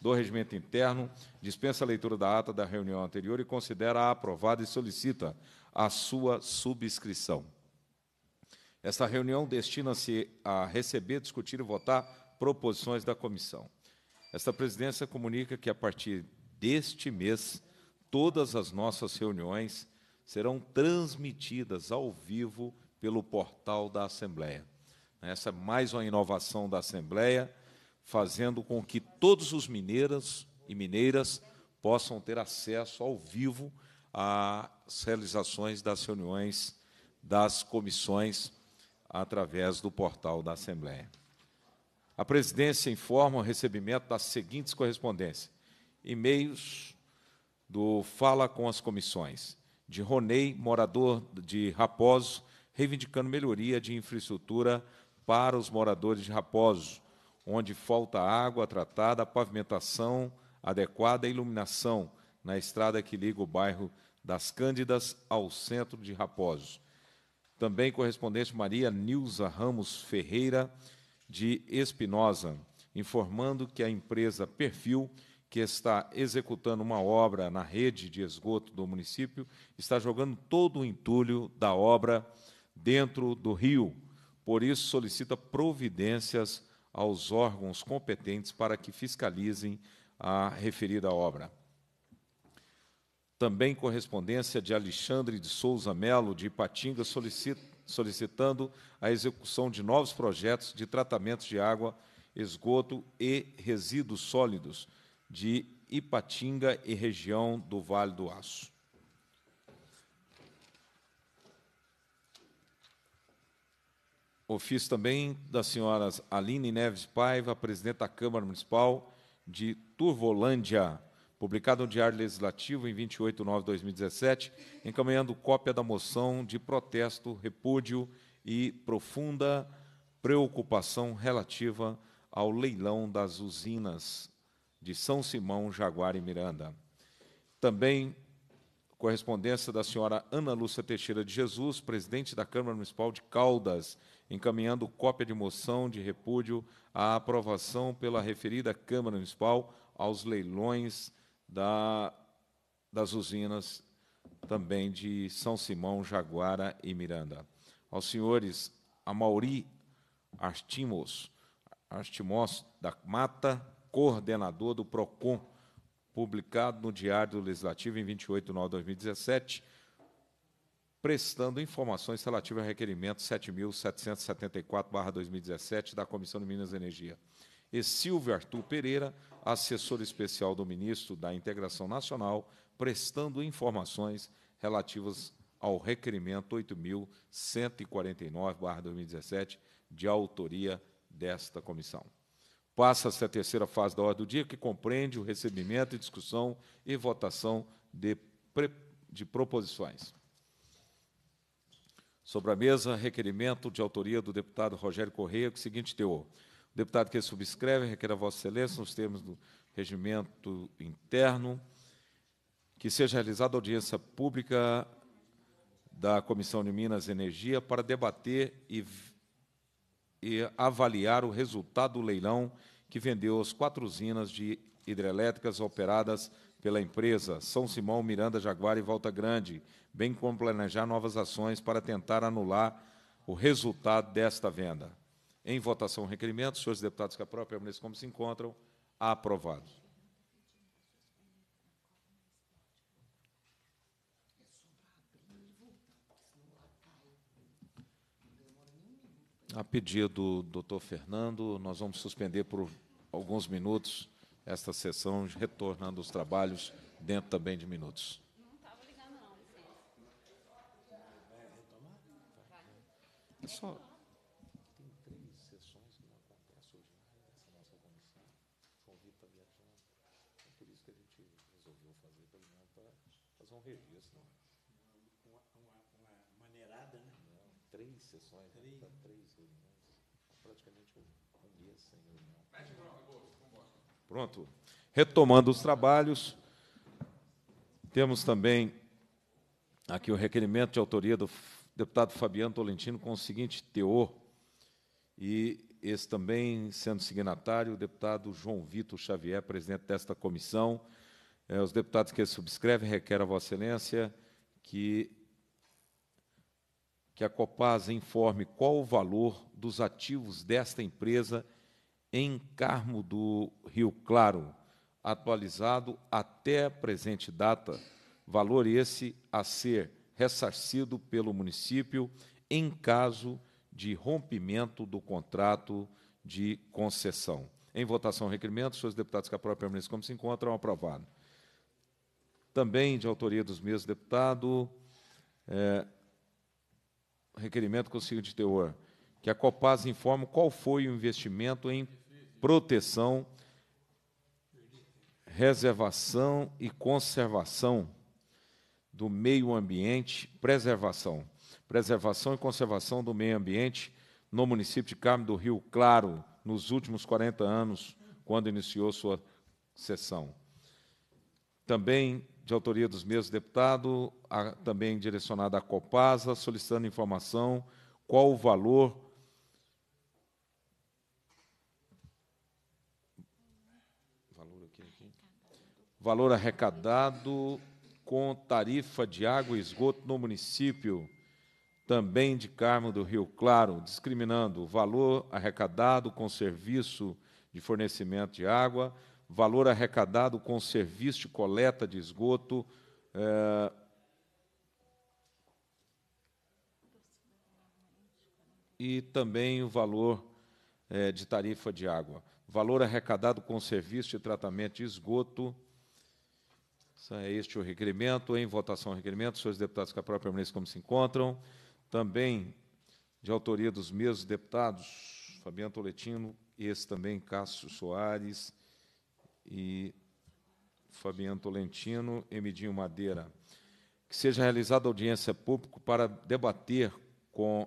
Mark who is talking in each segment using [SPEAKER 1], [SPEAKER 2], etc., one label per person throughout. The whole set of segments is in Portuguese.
[SPEAKER 1] do Regimento Interno, dispensa a leitura da ata da reunião anterior e considera aprovada e solicita a sua subscrição. Esta reunião destina-se a receber, discutir e votar proposições da comissão. Esta presidência comunica que, a partir deste mês, todas as nossas reuniões serão transmitidas ao vivo pelo portal da Assembleia. Essa é mais uma inovação da Assembleia fazendo com que todos os mineiras e mineiras possam ter acesso ao vivo às realizações das reuniões das comissões através do portal da Assembleia. A presidência informa o recebimento das seguintes correspondências: e-mails do Fala com as Comissões, de Ronei, morador de Raposo, reivindicando melhoria de infraestrutura para os moradores de Raposo, onde falta água tratada, pavimentação adequada e iluminação na estrada que liga o bairro das Cândidas ao centro de Raposo. Também correspondente Maria Nilza Ramos Ferreira de Espinosa, informando que a empresa Perfil, que está executando uma obra na rede de esgoto do município, está jogando todo o entulho da obra dentro do rio. Por isso, solicita providências aos órgãos competentes para que fiscalizem a referida obra. Também correspondência de Alexandre de Souza Melo, de Ipatinga, solicitando a execução de novos projetos de tratamento de água, esgoto e resíduos sólidos de Ipatinga e região do Vale do Aço. Ofício também das senhoras Aline Neves Paiva, presidente da Câmara Municipal de Turvolândia, publicado no Diário Legislativo em 28 de 9 de 2017, encaminhando cópia da moção de protesto, repúdio e profunda preocupação relativa ao leilão das usinas de São Simão, Jaguar e Miranda. Também correspondência da senhora Ana Lúcia Teixeira de Jesus, presidente da Câmara Municipal de Caldas, encaminhando cópia de moção de repúdio à aprovação pela referida Câmara Municipal aos leilões da, das usinas também de São Simão, Jaguara e Miranda. Aos senhores Amauri Artimos, Artimos da Mata, coordenador do PROCON, publicado no Diário Legislativo em 28 de novembro de 2017, prestando informações relativas ao requerimento 7.774-2017 da Comissão de Minas e Energia. E Silvio Arthur Pereira, assessor especial do ministro da Integração Nacional, prestando informações relativas ao requerimento 8.149-2017, de autoria desta comissão. Passa-se a terceira fase da ordem do dia, que compreende o recebimento, discussão e votação de, de proposições. Sobre a mesa, requerimento de autoria do deputado Rogério Correia, que o seguinte teor. O deputado que subscreve requer a Vossa Excelência, nos termos do regimento interno, que seja realizada audiência pública da Comissão de Minas e Energia para debater e, e avaliar o resultado do leilão que vendeu as quatro usinas de hidrelétricas operadas pela empresa São Simão, Miranda, Jaguar e Volta Grande, bem como planejar novas ações para tentar anular o resultado desta venda. Em votação, requerimento. Senhores deputados que aprovam, permaneçam como se encontram. Aprovado. A pedido do doutor Fernando, nós vamos suspender por alguns minutos esta sessão, retornando os trabalhos dentro também de minutos. É só. Tem três sessões que não acontecem hoje nessa nossa comissão. Convido para está viajando. É por isso que a gente resolveu fazer, pelo menos, para é fazer um registro. Uma, uma, uma maneirada, né? Não, três sessões, três, né? Tá três reuniões. Praticamente um mês sem reunião. Mete o Pronto. Retomando os trabalhos, temos também aqui o requerimento de autoria do deputado Fabiano Tolentino com o seguinte teor, e esse também sendo signatário, o deputado João Vitor Xavier, presidente desta comissão. É, os deputados que subscrevem requer a Vossa Excelência que, que a Copasa informe qual o valor dos ativos desta empresa e em Carmo do Rio Claro, atualizado até a presente data, valor esse a ser ressarcido pelo município em caso de rompimento do contrato de concessão. Em votação, requerimento. Senhores deputados que aprovam permanecem como se encontram, aprovado. Também de autoria dos mesmos deputados, é, requerimento consigo de teor: que a Copasa informe qual foi o investimento em proteção, reservação e conservação do meio ambiente, preservação, preservação e conservação do meio ambiente no município de Carmo do Rio Claro, nos últimos 40 anos, quando iniciou sua sessão. Também de autoria dos mesmos deputados, também direcionada à Copasa, solicitando informação qual o valor Valor arrecadado com tarifa de água e esgoto no município, também de Carmo do Rio Claro, discriminando o valor arrecadado com serviço de fornecimento de água, valor arrecadado com serviço de coleta de esgoto. É... E também o valor é, de tarifa de água. Valor arrecadado com serviço de tratamento de esgoto, é este o requerimento. Em votação, o requerimento. Senhores deputados que a própria permanência como se encontram. Também de autoria dos mesmos deputados, Fabiano Toletino, esse também, Cássio Soares e Fabiano Tolentino, Emidinho Madeira. Que seja realizada audiência pública para debater com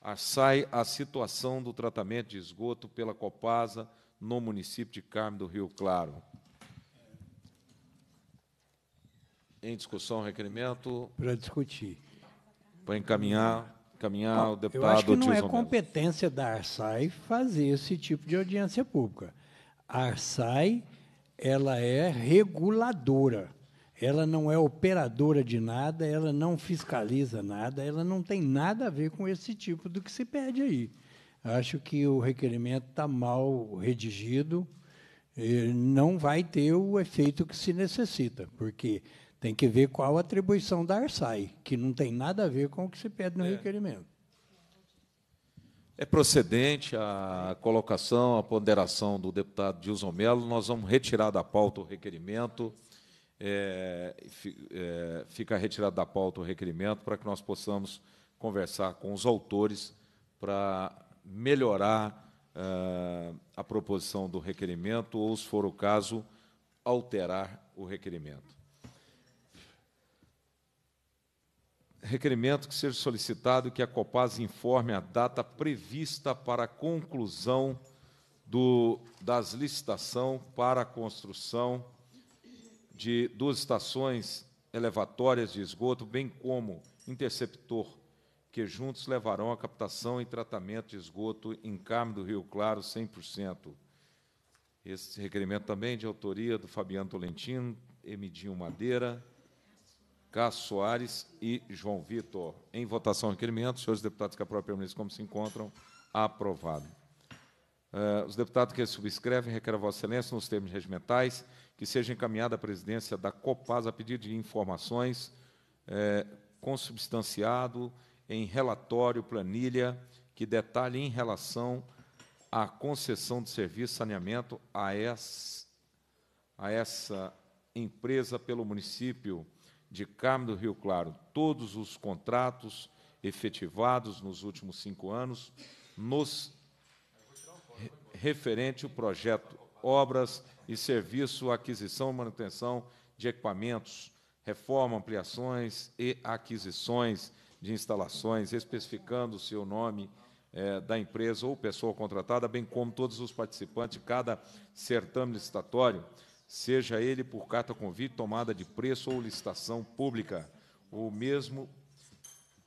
[SPEAKER 1] a SAI a situação do tratamento de esgoto pela Copasa no município de Carmo do Rio Claro. Em discussão, requerimento?
[SPEAKER 2] Para discutir.
[SPEAKER 1] Para encaminhar, encaminhar Bom, o deputado. Eu acho que não é
[SPEAKER 2] competência da ARSAI fazer esse tipo de audiência pública. A ARSAI ela é reguladora. Ela não é operadora de nada, ela não fiscaliza nada, ela não tem nada a ver com esse tipo do que se pede aí. Acho que o requerimento está mal redigido, não vai ter o efeito que se necessita, porque tem que ver qual a atribuição da ARSAI, que não tem nada a ver com o que se pede no é. requerimento.
[SPEAKER 1] É procedente a colocação, a ponderação do deputado Dilson Mello. Nós vamos retirar da pauta o requerimento. É, é, fica retirado da pauta o requerimento para que nós possamos conversar com os autores para melhorar uh, a proposição do requerimento ou, se for o caso, alterar o requerimento. Requerimento que seja solicitado que a Copaz informe a data prevista para a conclusão do, das licitação para a construção de duas estações elevatórias de esgoto, bem como interceptor que juntos levarão a captação e tratamento de esgoto em Carmo do Rio Claro 100%. Esse requerimento também de autoria do Fabiano Tolentino, Emidinho Madeira, Cássio Soares e João Vitor. Em votação, requerimento. Senhores deputados que aprovam permanecem como se encontram. Aprovado. Uh, os deputados que subscrevem requerem a Vossa Excelência, nos termos regimentais, que seja encaminhada à presidência da COPAS a pedido de informações, é, eh, consubstanciado em relatório, planilha que detalhe em relação à concessão de serviço de saneamento a essa, a essa empresa pelo município de Carmo do Rio Claro. Todos os contratos efetivados nos últimos cinco anos nos referente ao projeto Obras e Serviço, Aquisição e Manutenção de Equipamentos, Reforma, Ampliações e Aquisições de instalações, especificando o seu nome é, da empresa ou pessoa contratada, bem como todos os participantes de cada certame licitatório, seja ele por carta convite, tomada de preço ou licitação pública, ou mesmo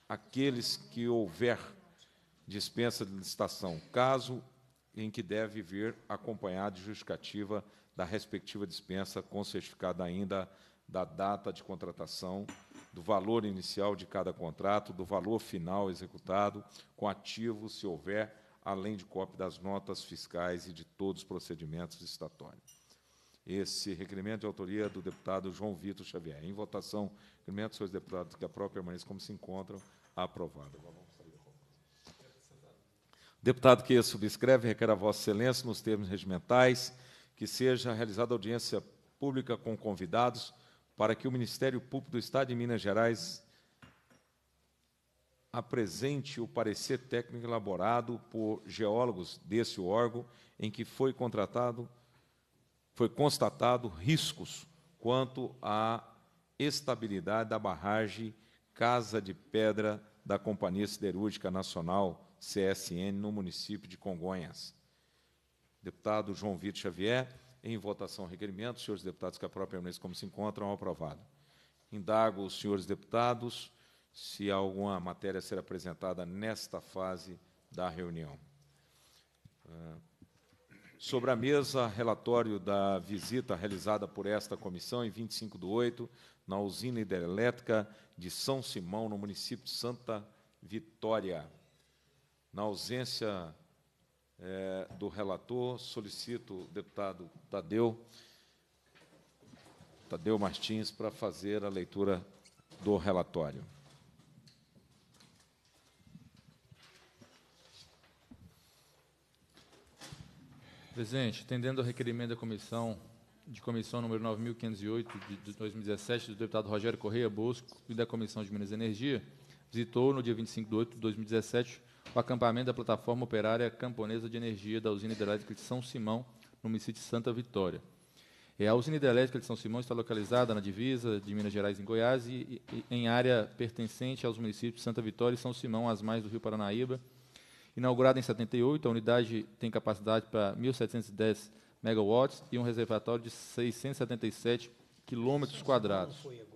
[SPEAKER 1] aqueles que houver dispensa de licitação, caso em que deve vir acompanhado de justificativa da respectiva dispensa com certificado ainda da data de contratação do valor inicial de cada contrato, do valor final executado, com ativo, se houver, além de cópia das notas fiscais e de todos os procedimentos estatórios. Esse requerimento de autoria do deputado João Vitor Xavier. Em votação, requerimento, senhores deputados, que a própria permaneça como se encontram, aprovado. Deputado que subscreve, requer a Vossa Excelência, nos termos regimentais, que seja realizada audiência pública com convidados para que o Ministério Público do Estado de Minas Gerais apresente o parecer técnico elaborado por geólogos desse órgão em que foi contratado foi constatado riscos quanto à estabilidade da barragem Casa de Pedra da Companhia Siderúrgica Nacional, CSN, no município de Congonhas. Deputado João Vitor Xavier, em votação, requerimento. Senhores deputados que aprovem própria permanência como se encontram, aprovado. Indago os senhores deputados se alguma matéria será apresentada nesta fase da reunião. Ah, sobre a mesa, relatório da visita realizada por esta comissão em 25 de 8, na usina hidrelétrica de São Simão, no município de Santa Vitória. Na ausência é, do relator, solicito o deputado Tadeu, Tadeu Martins para fazer a leitura do relatório.
[SPEAKER 3] Presidente, atendendo ao requerimento da comissão de comissão número 9508 de 2017 do deputado Rogério Correia Bosco e da Comissão de Minas e Energia, visitou no dia 25 de 8 de 2017 o acampamento da plataforma operária camponesa de energia da usina hidrelétrica de São Simão, no município de Santa Vitória. É, a usina hidrelétrica de São Simão está localizada na divisa de Minas Gerais em Goiás e, e, em área pertencente aos municípios de Santa Vitória e São Simão, as mais do Rio Paranaíba. Inaugurada em 78, a unidade tem capacidade para 1.710 megawatts e um reservatório de 677 quilômetros quadrados. Não foi agora.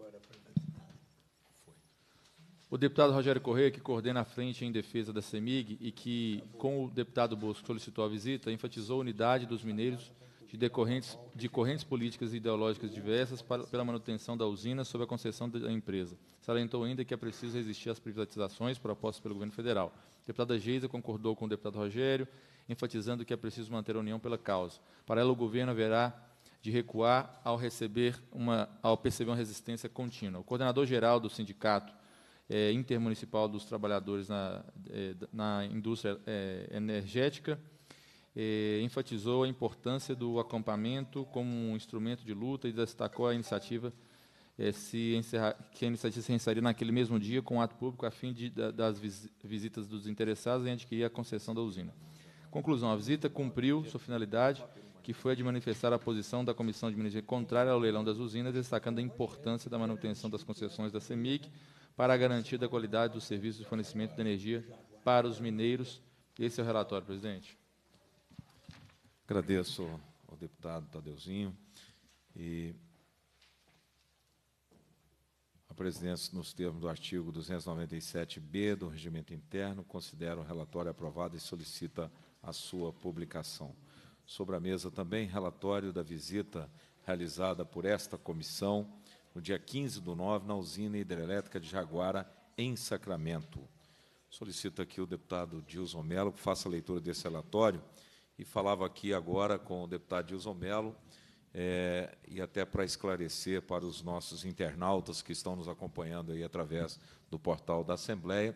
[SPEAKER 3] O deputado Rogério Correia, que coordena a frente em defesa da CEMIG e que, com o deputado Bosco, solicitou a visita, enfatizou a unidade dos mineiros de, decorrentes, de correntes políticas e ideológicas diversas para, pela manutenção da usina sob a concessão da empresa. Salientou ainda que é preciso resistir às privatizações propostas pelo governo federal. A deputada Geisa concordou com o deputado Rogério, enfatizando que é preciso manter a união pela causa. Para ela, o governo haverá de recuar ao, receber uma, ao perceber uma resistência contínua. O coordenador-geral do sindicato é, Intermunicipal dos Trabalhadores na, é, na Indústria é, Energética, é, enfatizou a importância do acampamento como um instrumento de luta e destacou a iniciativa é, se encerrar, que a iniciativa se encerraria naquele mesmo dia com um ato público a fim de, das visitas dos interessados em adquirir a concessão da usina. Conclusão, a visita cumpriu sua finalidade, que foi a de manifestar a posição da Comissão de Minas Gerais contrária ao leilão das usinas, destacando a importância da manutenção das concessões da CEMIC, para a garantia da qualidade do serviço de fornecimento de energia para os mineiros. Esse é o relatório, presidente.
[SPEAKER 1] Agradeço ao deputado Tadeuzinho e a presidência, nos termos do artigo 297-B do Regimento Interno, considera o relatório aprovado e solicita a sua publicação. Sobre a mesa também, relatório da visita realizada por esta comissão no dia 15 do 9, na usina hidrelétrica de Jaguara, em Sacramento. Solicito aqui o deputado Dilson Melo que faça a leitura desse relatório. E falava aqui agora com o deputado Dilson Melo, é, e até para esclarecer para os nossos internautas que estão nos acompanhando aí através do portal da Assembleia,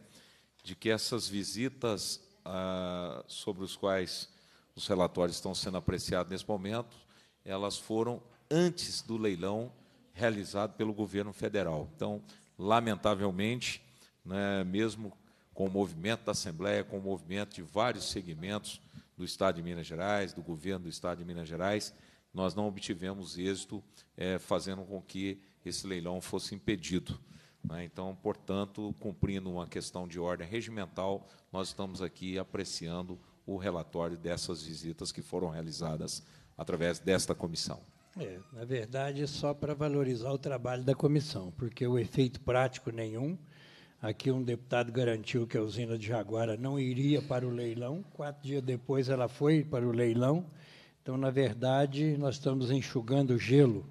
[SPEAKER 1] de que essas visitas ah, sobre os quais os relatórios estão sendo apreciados nesse momento, elas foram antes do leilão realizado pelo governo federal. Então, lamentavelmente, né, mesmo com o movimento da Assembleia, com o movimento de vários segmentos do Estado de Minas Gerais, do governo do Estado de Minas Gerais, nós não obtivemos êxito é, fazendo com que esse leilão fosse impedido. Né? Então, portanto, cumprindo uma questão de ordem regimental, nós estamos aqui apreciando o relatório dessas visitas que foram realizadas através desta comissão.
[SPEAKER 2] É, na verdade, é só para valorizar o trabalho da comissão, porque o efeito prático nenhum. Aqui um deputado garantiu que a usina de Jaguara não iria para o leilão. Quatro dias depois ela foi para o leilão. Então, na verdade, nós estamos enxugando gelo.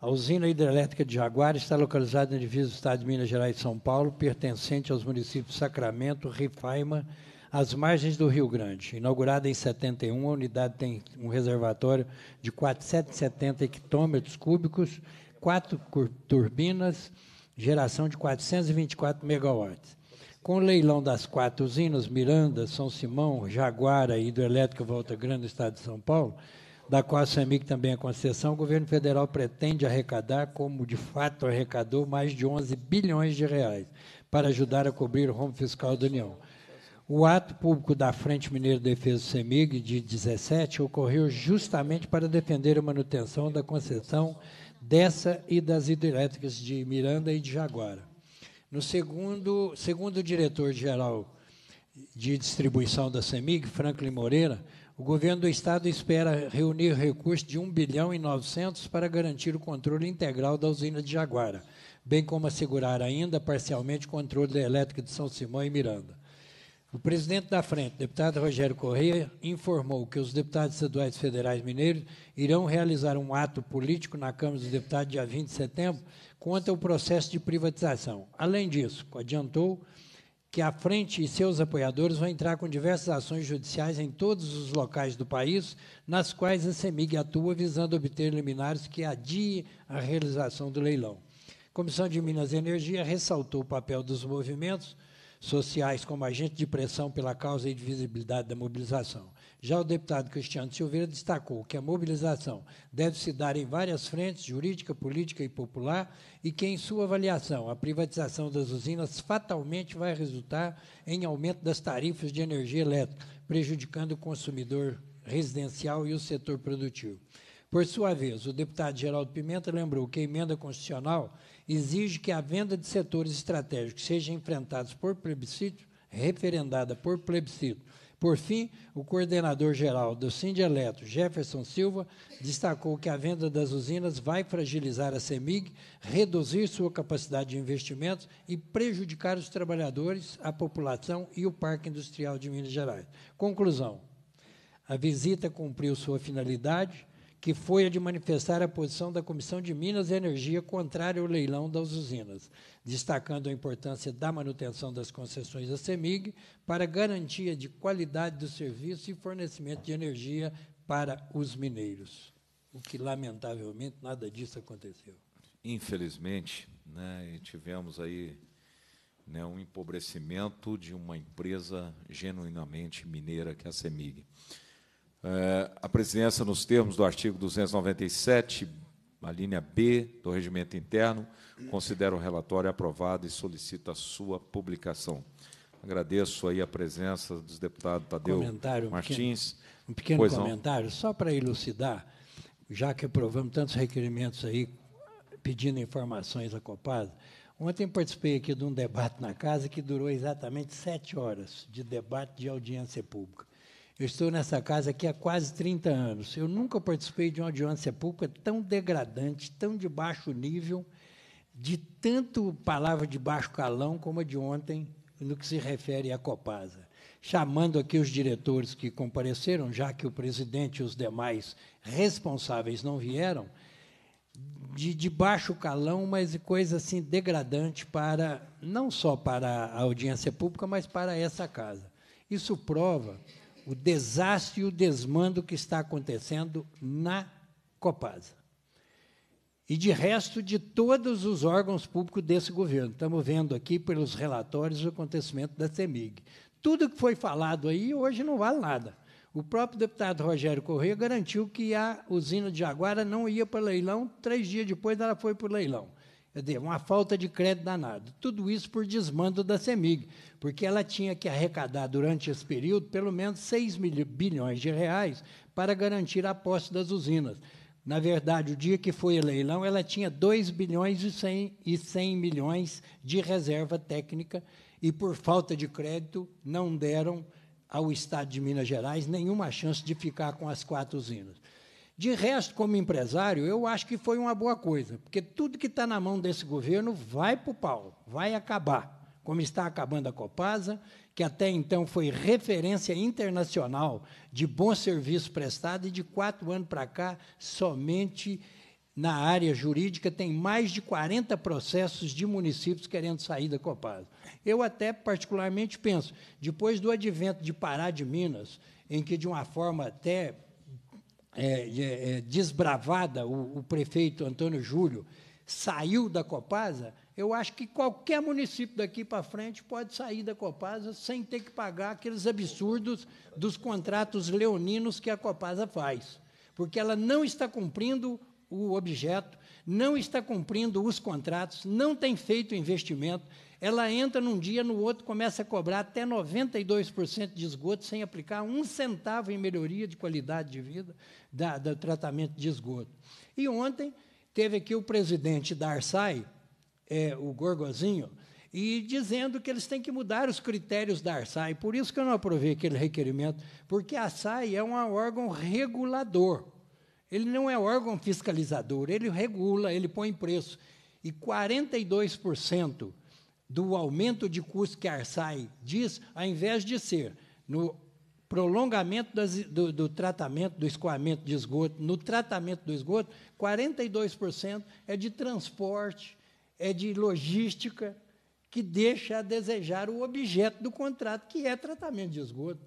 [SPEAKER 2] A usina hidrelétrica de Jaguara está localizada na divisa do Estado de Minas Gerais e São Paulo, pertencente aos municípios Sacramento, Rifaima, às margens do Rio Grande. Inaugurada em 71, a unidade tem um reservatório de 470 hectômetros cúbicos, quatro turbinas, geração de 424 megawatts. Com o leilão das quatro usinas, Miranda, São Simão, Jaguara e Hidroelétrica Volta Grande do Estado de São Paulo, da qual a CEMIG também é concessão, o governo federal pretende arrecadar, como de fato arrecadou, mais de 11 bilhões de reais para ajudar a cobrir o rombo fiscal da União. O ato público da Frente Mineira de Defesa do CEMIG de 17 ocorreu justamente para defender a manutenção da concessão dessa e das hidrelétricas de Miranda e de Jaguara. No segundo, segundo o diretor-geral de distribuição da CEMIG, Franklin Moreira, o governo do Estado espera reunir recursos de 1 bilhão e 900 para garantir o controle integral da usina de Jaguara, bem como assegurar ainda parcialmente o controle da elétrica de São Simão e Miranda. O presidente da frente, deputado Rogério Correia, informou que os deputados estaduais federais mineiros irão realizar um ato político na Câmara dos Deputados dia 20 de setembro contra o processo de privatização. Além disso, adiantou que a frente e seus apoiadores vão entrar com diversas ações judiciais em todos os locais do país, nas quais a CEMIG atua visando obter liminares que adiem a realização do leilão. A Comissão de Minas e Energia ressaltou o papel dos movimentos sociais como agente de pressão pela causa e divisibilidade da mobilização. Já o deputado Cristiano Silveira destacou que a mobilização deve se dar em várias frentes, jurídica, política e popular, e que, em sua avaliação, a privatização das usinas fatalmente vai resultar em aumento das tarifas de energia elétrica, prejudicando o consumidor residencial e o setor produtivo. Por sua vez, o deputado Geraldo Pimenta lembrou que a emenda constitucional exige que a venda de setores estratégicos seja enfrentada por plebiscito, referendada por plebiscito. Por fim, o coordenador-geral do Sindeleto, Jefferson Silva, destacou que a venda das usinas vai fragilizar a CEMIG, reduzir sua capacidade de investimentos e prejudicar os trabalhadores, a população e o Parque Industrial de Minas Gerais. Conclusão. A visita cumpriu sua finalidade, que foi a de manifestar a posição da Comissão de Minas e Energia contrária ao leilão das usinas, destacando a importância da manutenção das concessões da CEMIG para garantia de qualidade do serviço e fornecimento de energia para os mineiros. O que, lamentavelmente, nada disso aconteceu.
[SPEAKER 1] Infelizmente, né, tivemos aí né, um empobrecimento de uma empresa genuinamente mineira, que é a CEMIG. É, a presidência, nos termos do artigo 297, a linha B do regimento interno, considera o relatório aprovado e solicita a sua publicação. Agradeço aí a presença dos deputados Tadeu comentário, Martins. Um pequeno, um pequeno
[SPEAKER 2] comentário, só para elucidar, já que aprovamos tantos requerimentos aí pedindo informações acopadas, Copasa, Ontem participei aqui de um debate na casa que durou exatamente sete horas de debate de audiência pública. Eu estou nessa casa aqui há quase 30 anos. Eu nunca participei de uma audiência pública tão degradante, tão de baixo nível, de tanto palavra de baixo calão como a de ontem, no que se refere à Copasa. Chamando aqui os diretores que compareceram, já que o presidente e os demais responsáveis não vieram, de, de baixo calão, mas de coisa assim degradante para não só para a audiência pública, mas para essa casa. Isso prova o desastre e o desmando que está acontecendo na Copasa. E de resto de todos os órgãos públicos desse governo. Estamos vendo aqui pelos relatórios o acontecimento da CEMIG. Tudo que foi falado aí hoje não vale nada. O próprio deputado Rogério Corrêa garantiu que a usina de Jaguara não ia para leilão, três dias depois ela foi para o leilão. Dizer, uma falta de crédito danado. Tudo isso por desmando da CEMIG, porque ela tinha que arrecadar durante esse período pelo menos 6 bilhões de reais para garantir a posse das usinas. Na verdade, o dia que foi o leilão, ela tinha 2 bilhões e 100, e 100 milhões de reserva técnica e, por falta de crédito, não deram ao Estado de Minas Gerais nenhuma chance de ficar com as quatro usinas. De resto, como empresário, eu acho que foi uma boa coisa, porque tudo que está na mão desse governo vai para o pau, vai acabar, como está acabando a Copasa, que até então foi referência internacional de bom serviço prestado, e de quatro anos para cá, somente na área jurídica, tem mais de 40 processos de municípios querendo sair da Copasa. Eu até particularmente penso, depois do advento de Pará de Minas, em que, de uma forma até é, é, é, desbravada, o, o, prefeito Antônio Júlio saiu da Copasa, eu acho que qualquer município daqui para frente pode sair da Copasa sem ter que pagar aqueles absurdos dos contratos leoninos que a Copasa faz, porque ela não está cumprindo o objeto, não está cumprindo os contratos, não tem feito investimento. Ela entra num dia, no outro começa a cobrar até 92% de esgoto sem aplicar um centavo em melhoria de qualidade de vida da, do tratamento de esgoto. E ontem teve aqui o presidente da Arsai, é, o Gorgozinho, e dizendo que eles têm que mudar os critérios da Arsai. Por isso que eu não aprovei aquele requerimento, porque a Arsai é um órgão regulador. Ele não é órgão fiscalizador, ele regula, ele põe preço. E 42% do aumento de custo que a Arsai diz, ao invés de ser no prolongamento das, do, do, tratamento do escoamento de esgoto, no tratamento do esgoto, 42% é de transporte, é de logística, que deixa a desejar o objeto do contrato, que é tratamento de esgoto.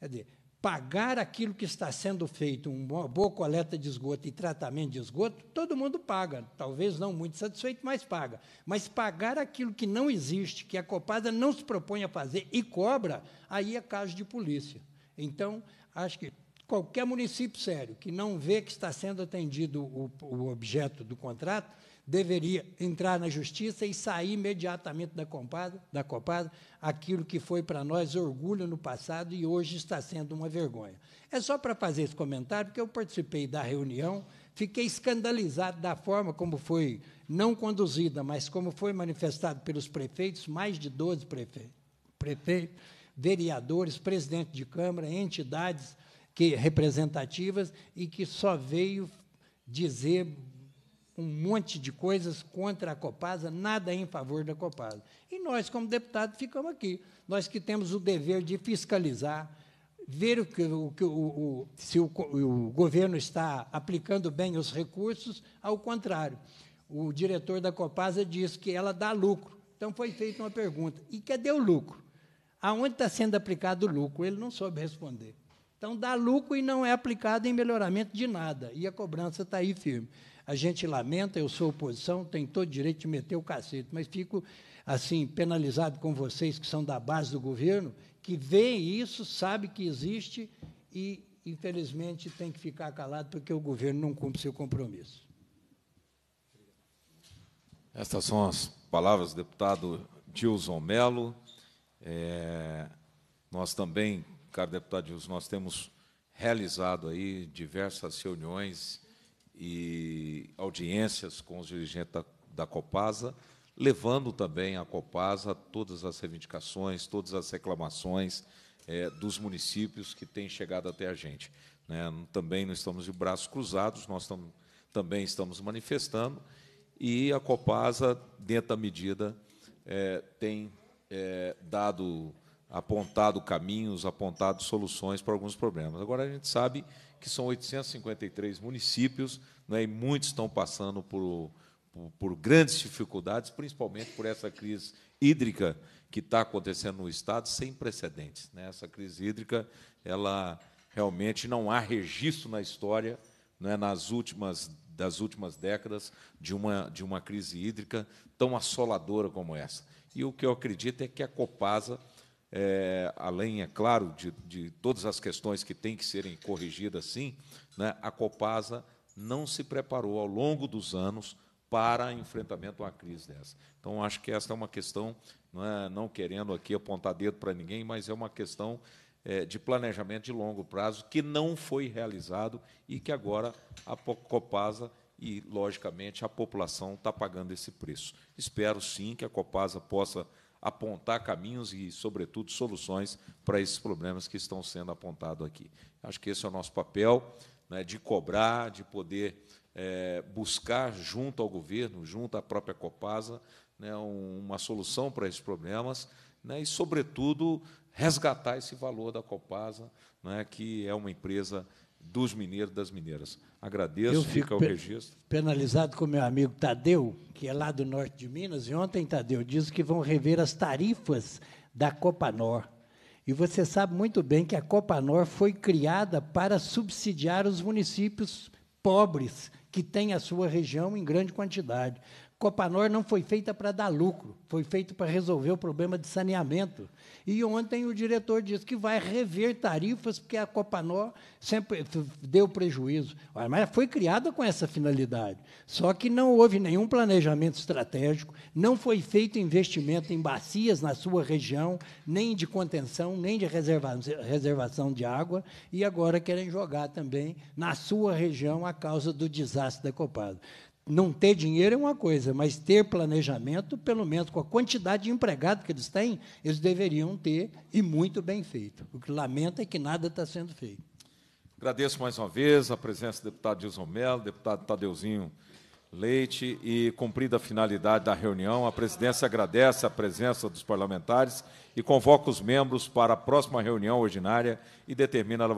[SPEAKER 2] Quer dizer, pagar aquilo que está sendo feito, uma boa coleta de esgoto e tratamento de esgoto, todo mundo paga. Talvez não muito satisfeito, mas paga. Mas pagar aquilo que não existe, que a Copasa não se propõe a fazer e cobra, aí é caso de polícia. Então, acho que qualquer município sério que não vê que está sendo atendido o, o objeto do contrato deveria entrar na justiça e sair imediatamente da Copada, da Copada aquilo que foi para nós orgulho no passado e hoje está sendo uma vergonha. É só para fazer esse comentário, porque eu participei da reunião, fiquei escandalizado da forma como foi, não conduzida, mas como foi manifestado pelos prefeitos, mais de 12 prefeitos, prefeitos vereadores, presidente de Câmara, entidades que, representativas, e que só veio dizer um monte de coisas contra a Copasa, nada em favor da Copasa. E nós, como deputados, ficamos aqui. Nós que temos o dever de fiscalizar, ver o que, o, o, se o, o governo está aplicando bem os recursos, ao contrário. O diretor da Copasa diz que ela dá lucro. Então foi feita uma pergunta: e cadê o lucro? Aonde está sendo aplicado o lucro? Ele não soube responder. Então dá lucro e não é aplicado em melhoramento de nada. E a cobrança está aí firme. A gente lamenta, eu sou oposição, tenho todo o direito de meter o cacete, mas fico assim penalizado com vocês que são da base do governo, que vê isso, sabe que existe e infelizmente tem que ficar calado porque o governo não cumpre seu compromisso.
[SPEAKER 1] Estas são as palavras do deputado Dilson Mello. É, nós também, caro deputado Dilson, nós temos realizado aí diversas reuniões e audiências com os dirigentes da, da Copasa, levando também à Copasa todas as reivindicações, todas as reclamações é, dos municípios que têm chegado até a gente. Né? Também não estamos de braços cruzados, nós tam, também estamos manifestando, e a Copasa, dentro da medida, é, tem é, dado, apontado caminhos, apontado soluções para alguns problemas. Agora, a gente sabe que são 853 municípios, né, e muitos estão passando por, por, por grandes dificuldades, principalmente por essa crise hídrica que está acontecendo no Estado, sem precedentes. Né? Essa crise hídrica, ela realmente não há registro na história, né, nas últimas das últimas décadas de uma, de uma crise hídrica tão assoladora como essa. E o que eu acredito é que a Copasa é, além, é claro, de, de, todas as questões que têm que serem corrigidas, sim, né, a Copasa não se preparou ao longo dos anos para enfrentamento a uma crise dessa. Então, acho que essa é uma questão, não, é, não querendo aqui apontar dedo para ninguém, mas é uma questão é, de planejamento de longo prazo que não foi realizado e que agora a Copasa e, logicamente, a população está pagando esse preço. Espero, sim, que a Copasa possa apontar caminhos e, sobretudo, soluções para esses problemas que estão sendo apontados aqui. Acho que esse é o nosso papel né, de cobrar, de poder é, buscar junto ao governo, junto à própria Copasa, né, uma solução para esses problemas né, e, sobretudo, resgatar esse valor da Copasa, né, que é uma empresa dos mineiros das mineiras. Agradeço, eu fica o registro.
[SPEAKER 2] Penalizado com meu amigo Tadeu, que é lá do norte de Minas, e ontem, Tadeu, disse que vão rever as tarifas da Copanor. E você sabe muito bem que a Copanor foi criada para subsidiar os municípios pobres que têm a sua região em grande quantidade. Copanor não foi feita para dar lucro, foi feita para resolver o problema de saneamento. E ontem o diretor disse que vai rever tarifas, porque a Copanor sempre deu prejuízo. Mas foi criada com essa finalidade. Só que não houve nenhum planejamento estratégico, não foi feito investimento em bacias na sua região, nem de contenção, nem de reservação de água, e agora querem jogar também na sua região a causa do desastre da Copado não ter dinheiro é uma coisa, mas ter planejamento, pelo menos com a quantidade de empregado que eles têm, eles deveriam ter e muito bem feito. O que lamento é que nada está sendo feito.
[SPEAKER 1] Agradeço mais uma vez a presença do deputado Gilson Mello, deputado Tadeuzinho Leite e cumprida a finalidade da reunião, a presidência agradece a presença dos parlamentares e convoca os membros para a próxima reunião ordinária e determina a